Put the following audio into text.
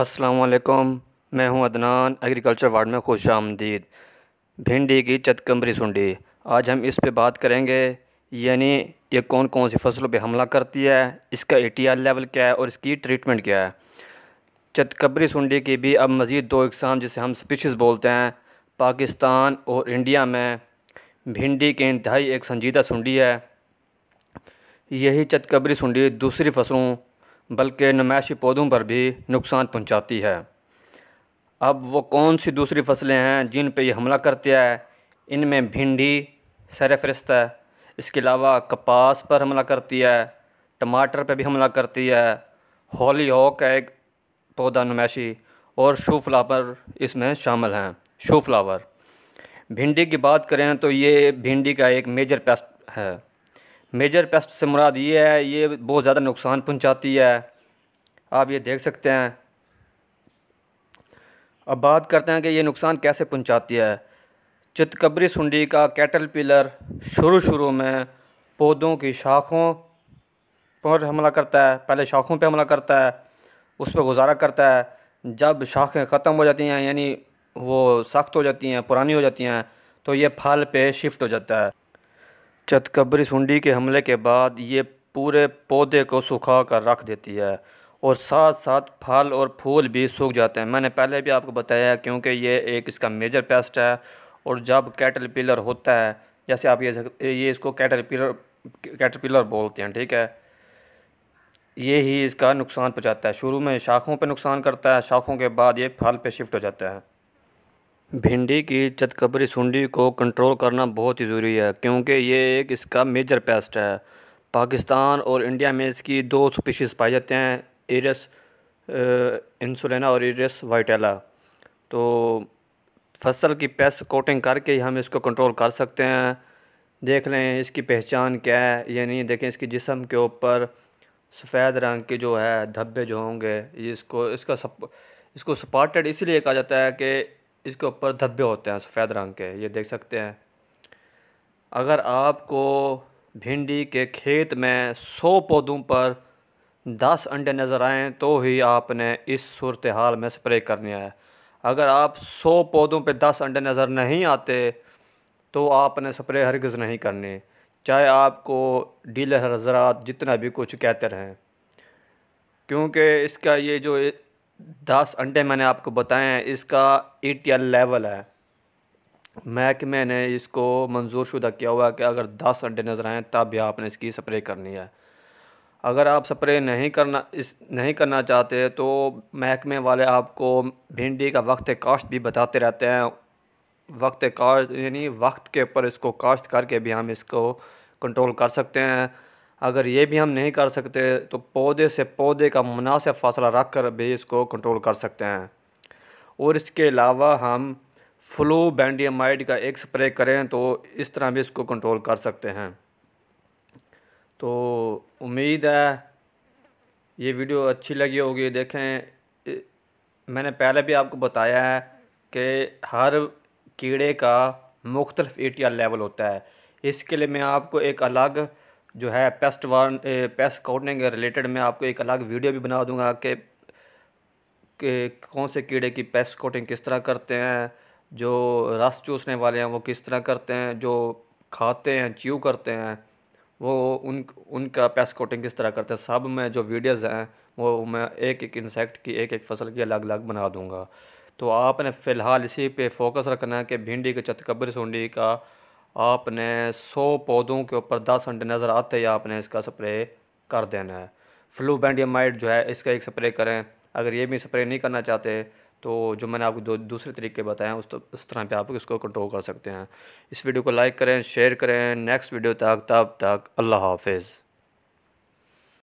असलकम मैं हूं अदनान एग्रीकल्चर वार्ड में खुश आमदीद भिंडी की चतकम्बरी सुंडी आज हम इस पे बात करेंगे यानी ये कौन कौन सी फसलों पे हमला करती है इसका ए लेवल क्या है और इसकी ट्रीटमेंट क्या है चतकबरी सुंडी की भी अब मज़ीद दो इकसाम जिसे हम स्पीशीज़ बोलते हैं पाकिस्तान और इंडिया में भिंडी के इंतहाई एक संजीदा सुंडी है यही चतकबरी सुंडी दूसरी फसलों बल्कि नुमाइशी पौधों पर भी नुकसान पहुँचाती है अब वो कौन सी दूसरी फसलें हैं जिन पर यह हमला करती है इनमें भिंडी फहरिस्त है इसके अलावा कपास पर हमला करती है टमाटर पर भी हमला करती है हॉली हॉक है एक पौधा नुमाइशी और शू फ्लावर इसमें शामिल हैं शू फ्लावर भिंडी की बात करें तो ये भिंडी का एक मेजर पेस्ट है मेजर पेस्ट से मुराद ये है ये बहुत ज़्यादा नुकसान पहुंचाती है आप ये देख सकते हैं अब बात करते हैं कि ये नुकसान कैसे पहुंचाती है चितकबरी सुंडी का कैटल पिलर शुरू शुरू में पौधों की शाखों पर हमला करता है पहले शाखों पर हमला करता है उस पर गुजारा करता है जब शाखें ख़त्म हो जाती हैं यानी वो सख्त हो जाती हैं पुरानी हो जाती हैं तो ये फल पे शिफ्ट हो जाता है चतकबरी सुंडी के हमले के बाद ये पूरे पौधे को सुखा कर रख देती है और साथ साथ फल और फूल भी सूख जाते हैं मैंने पहले भी आपको बताया क्योंकि ये एक इसका मेजर पेस्ट है और जब कैटल पिलर होता है जैसे आप ये ये इसको कैटल पिलर कैटल पिलर बोलते हैं ठीक है ये ही इसका नुकसान पहुँचाता है शुरू में शाखों पर नुकसान करता है शाखों के बाद ये फल पर शिफ्ट हो जाता है भिंडी की चतकबरी सुंडी को कंट्रोल करना बहुत ही ज़रूरी है क्योंकि ये एक इसका मेजर पेस्ट है पाकिस्तान और इंडिया में इसकी दो स्पीशीज़ पाए जाते हैं एरस इंसुलना और एरियस वाइटेला तो फसल की पेस्ट कोटिंग करके हम इसको कंट्रोल कर सकते हैं देख लें इसकी पहचान क्या है ये नहीं देखें इसकी जिसम के ऊपर सफ़ेद रंग के जो है धब्बे जो होंगे इसको इसका सप इसको सपाटेड इसलिए कहा जाता है कि इसके ऊपर धब्बे होते हैं सफ़ेद रंग के ये देख सकते हैं अगर आपको भिंडी के खेत में सौ पौधों पर दस अंडे नज़र आएँ तो ही आपने इस सूरत हाल में स्प्रे करनी है अगर आप सौ पौधों पर दस अंडे नज़र नहीं आते तो आपने स्प्रे हरगज़ नहीं करनी चाहे आपको डीलर हजरात जितना भी कुछ कहते रहें क्योंकि इसका ये जो दस अंडे मैंने आपको बताए हैं इसका ई टी एल लेवल है महकमे ने इसको मंजूर शुदा किया हुआ है कि अगर दस अंडे नज़र आएँ तब भी आपने इसकी स्प्रे करनी है अगर आप स्प्रे नहीं करना इस नहीं करना चाहते तो महकमे वाले आपको भिंडी का वक्त काश्त भी बताते रहते हैं वक्त काश्त यानी वक्त के ऊपर इसको काश्त करके भी हम इसको कंट्रोल कर सकते हैं अगर ये भी हम नहीं कर सकते तो पौधे से पौधे का मुनासिब फासला रख कर भी इसको कंट्रोल कर सकते हैं और इसके अलावा हम फ्लू बैंडियमाइड का एक स्प्रे करें तो इस तरह भी इसको कंट्रोल कर सकते हैं तो उम्मीद है ये वीडियो अच्छी लगी होगी देखें मैंने पहले भी आपको बताया है कि हर कीड़े का मुख्तलफ़ ए लेवल होता है इसके लिए मैं आपको एक अलग जो है pest warn pest counting related मैं आपको एक अलग वीडियो भी बना दूंगा कि कौन से कीड़े की पेस्ट कोटिंग किस तरह करते हैं जो रस चूसने वाले हैं वो किस तरह करते हैं जो खाते हैं च्यू करते हैं वो उन उनका पेस्ट कोटिंग किस तरह करते हैं सब में जो वीडियोस हैं वो मैं एक एक इंसेक्ट की एक एक फसल की अलग अलग बना दूंगा तो आपने फ़िलहाल इसी पे फोकस रखना है कि भिंडी के चतकबर सूंडी का आपने सौ पौधों के ऊपर दस अंडे नज़र आते ही आपने इसका स्प्रे कर देना है फ्लू बैंडियमाइट जो है इसका एक स्प्रे करें अगर ये भी स्प्रे नहीं करना चाहते तो जो मैंने आपको दो दूसरे तरीके बताए उस तो इस तरह पे आप इसको कंट्रोल कर सकते हैं इस वीडियो को लाइक करें शेयर करें नेक्स्ट वीडियो तक तब तक अल्लाह हाफिज़